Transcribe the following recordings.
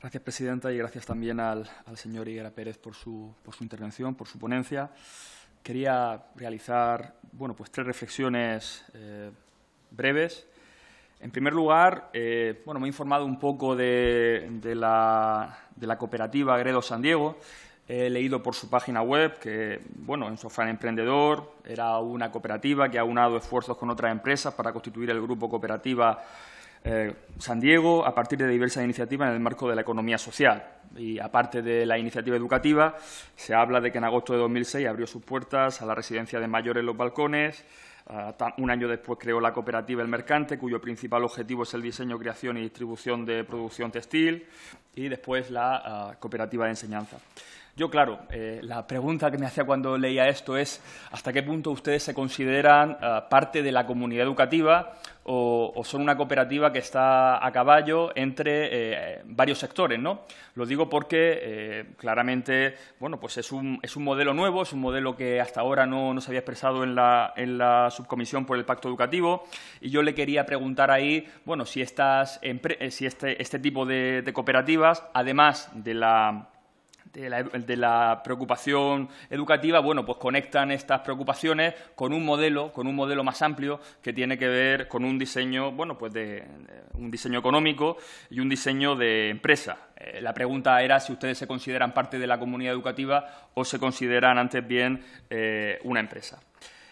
Gracias, Presidenta, y gracias también al, señor Higuera Pérez por su, por su intervención, por su ponencia. Quería realizar bueno, pues, tres reflexiones eh, breves. En primer lugar, eh, bueno, me he informado un poco de, la, de la, cooperativa Gredo San Diego. He leído por su página web que, bueno, en su emprendedor era una cooperativa que ha unado esfuerzos con otras empresas para constituir el grupo cooperativa eh, San Diego a partir de diversas iniciativas en el marco de la economía social. Y aparte de la iniciativa educativa, se habla de que en agosto de 2006 abrió sus puertas a la residencia de mayores Los Balcones, ah, un año después creó la cooperativa El Mercante, cuyo principal objetivo es el diseño, creación y distribución de producción textil, y después la ah, cooperativa de enseñanza. Yo, claro, eh, la pregunta que me hacía cuando leía esto es hasta qué punto ustedes se consideran ah, parte de la comunidad educativa o, son una cooperativa que está a caballo entre eh, varios sectores, ¿no? Lo digo porque eh, claramente, bueno, pues es un, modelo nuevo, es un modelo que hasta ahora no, no se había expresado en la, subcomisión por el pacto educativo y yo le quería preguntar ahí, bueno, si, eh, si este, este tipo de cooperativas, además de la de la, preocupación educativa, bueno, pues conectan estas preocupaciones con un modelo, con un modelo más amplio que tiene que ver con un diseño, bueno, pues de, un diseño económico y un diseño de empresa. Eh, la pregunta era si ustedes se consideran parte de la comunidad educativa o se consideran antes bien eh, una empresa.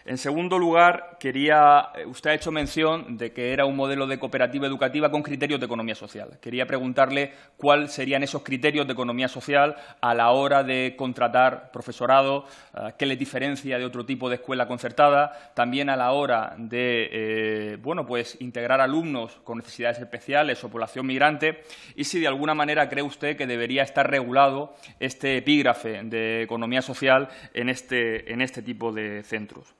En segundo lugar, quería, eh, usted ha hecho mención de que era un modelo de cooperativa educativa con criterios de economía social. Quería preguntarle cuáles serían esos criterios de economía social a la hora de contratar profesorado, eh, qué le diferencia de otro tipo de escuela concertada, también a la hora de eh, bueno, pues, integrar alumnos con necesidades especiales o población migrante y si de alguna manera cree usted que debería estar regulado este epígrafe de economía social en este, en este tipo de centros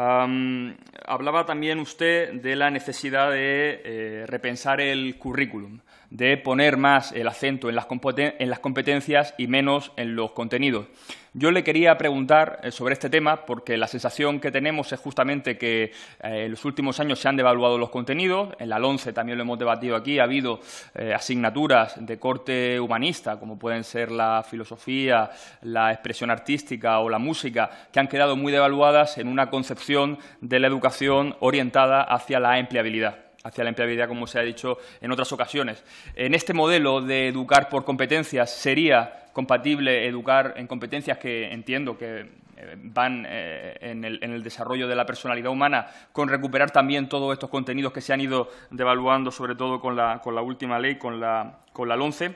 hablaba también usted de la necesidad de eh, repensar el currículum de poner más el acento en las, competencias y menos en los contenidos. Yo le quería preguntar eh, sobre este tema porque la sensación que tenemos es justamente que eh, en los últimos años se han devaluado los contenidos. En la once también lo hemos debatido aquí. Ha habido eh, asignaturas de corte humanista, como pueden ser la filosofía, la expresión artística o la música, que han quedado muy devaluadas en una concepción de la educación orientada hacia la empleabilidad hacia la empleabilidad, como se ha dicho en otras ocasiones. En este modelo de educar por competencias, ¿sería compatible educar en competencias que entiendo que eh, van eh, en, el, desarrollo de la personalidad humana, con recuperar también todos estos contenidos que se han ido devaluando, sobre todo con la, con la última ley, con la, con LONCE?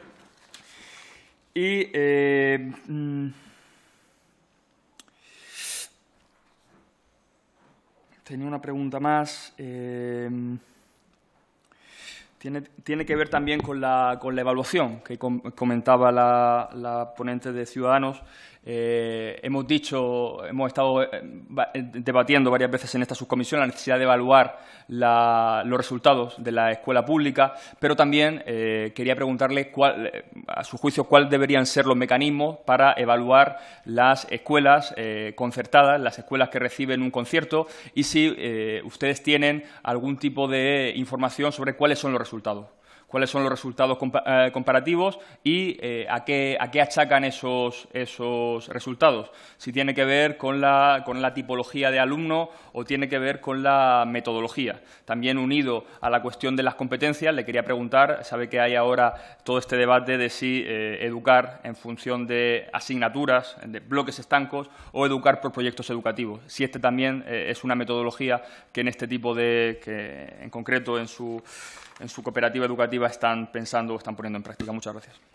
Y... Eh, mm, tenía una pregunta más. Tiene, que ver también con la, con la evaluación que comentaba la, ponente de Ciudadanos. Eh, hemos dicho, hemos estado eh, eh, debatiendo varias veces en esta subcomisión la necesidad de evaluar los resultados de la escuela pública, pero también quería preguntarle cuál, a su juicio cuáles deberían ser los mecanismos para evaluar las escuelas concertadas, las escuelas que reciben un concierto y si ustedes tienen algún tipo de información sobre cuáles son los resultados resultado cuáles son los resultados eh, comparativos y eh, a, qué, a, qué, achacan esos, esos, resultados. Si tiene que ver con la, con la tipología de alumno o tiene que ver con la metodología. También unido a la cuestión de las competencias, le quería preguntar, sabe que hay ahora todo este debate de si eh, educar en función de asignaturas, de bloques estancos, o educar por proyectos educativos. Si este también es una metodología que en este tipo de, que en concreto en su, en su cooperativa educativa están pensando o están poniendo en práctica. Muchas gracias.